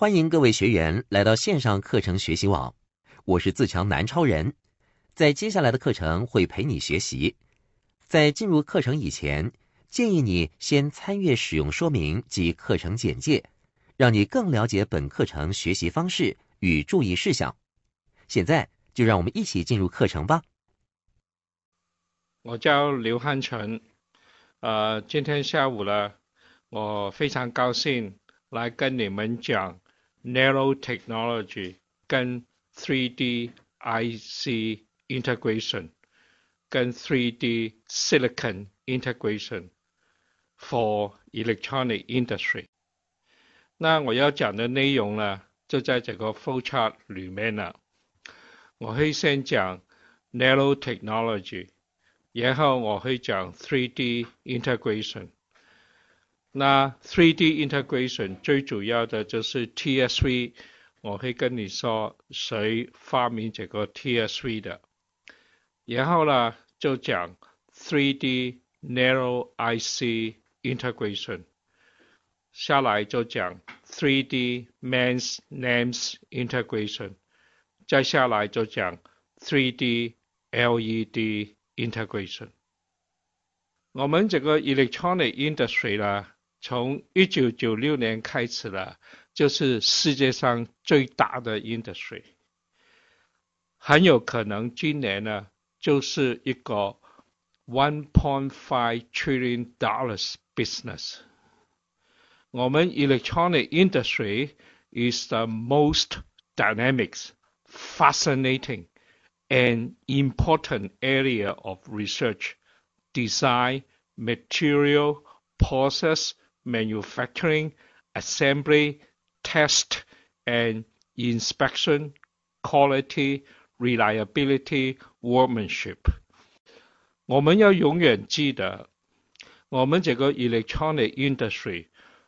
欢迎各位学员来到线上课程学习网，我是自强南超人，在接下来的课程会陪你学习。在进入课程以前，建议你先参阅使用说明及课程简介，让你更了解本课程学习方式与注意事项。现在就让我们一起进入课程吧。我叫刘汉成，呃，今天下午呢，我非常高兴来跟你们讲。nanotechnology 跟 3D IC integration 跟 3D silicon integration for electronic industry。那我要讲的内容呢，就在这个 flow chart nanotechnology，然后我会讲 3D integration。那 three D integration 最主要的就是 TSV，我可以跟你说谁发明这个 TSV 的，然后呢，就讲 three D narrow IC integration，下来就讲 three D mass names integration，再下来就讲 three D LED integration。我们这个 electronic industry 呢。从一九九六年开始了，就是世界上最大的 industry，很有可能今年呢就是一个 one point five trillion dollars business。我们 electronic industry is the most dynamics, fascinating, and important area of research, design, material, process. manufacturing, assembly, test and inspection, quality, reliability, workmanship。我们要永远记得，我们这个 electronic industry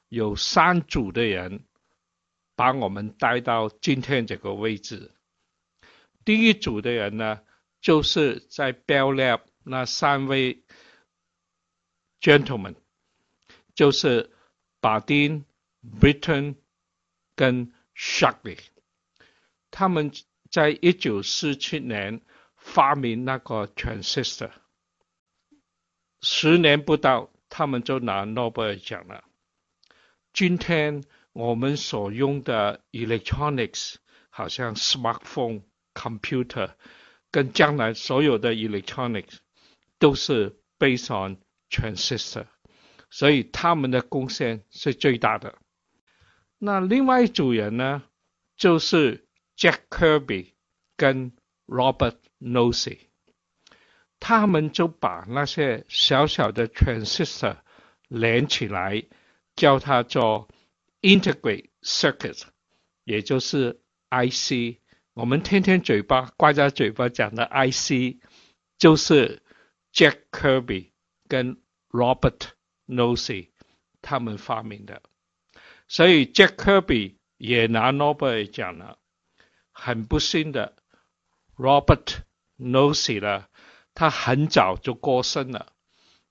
有三组的人把我们带到今天这个位置。第一组的人呢，就是在 Bell Lab 那三位 gentlemen。就是巴丁、a i n 跟 s h 肖克利，他们在一九四七年发明那个 transistor，十年不到，他们就拿诺贝尔奖了。今天我们所用的 electronics，好像 smartphone、computer，跟将来所有的 electronics，都是 based on transistor。所以他们的贡献是最大的。那另外一组人呢，就是 Jack Kirby 跟 Robert n o s y 他们就把那些小小的 transistor 连起来，叫它做 integrate circuit，也就是 IC。我们天天嘴巴挂在嘴巴讲的 IC，就是 Jack Kirby 跟 Robert。Nosey，他们发明的，所以 Jack Kirby 也拿诺贝尔奖了。很不幸的，Robert Nosey 呢，他很早就过身了。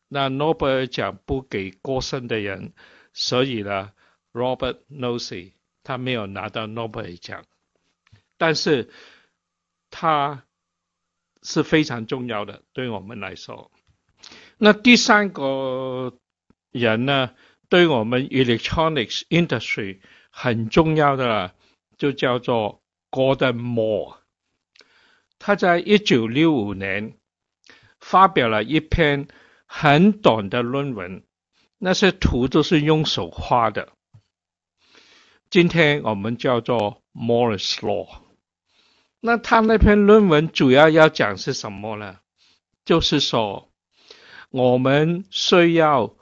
那诺贝尔奖不给过身的人，所以呢，Robert Nosey 他没有拿到诺贝尔奖，但是他是非常重要的，对我们来说。那第三个。人呢，对我们 electronics industry 很重要的，就叫做 Golden Moore。他在一九六五年发表了一篇很短的论文，那些图都是用手画的。今天我们叫做 m o r r i s Law。那他那篇论文主要要讲是什么呢？就是说，我们需要。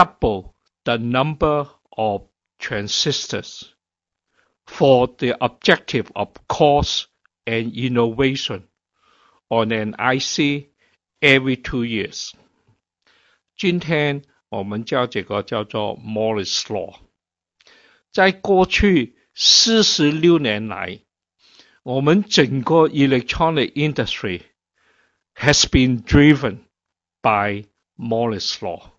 double the number of transistors for the objective of cost and innovation on an IC every two years。今天我们叫这个叫做 Morris Law。在过去四十六年来，我们整个 electronic industry has been driven by Morris Law。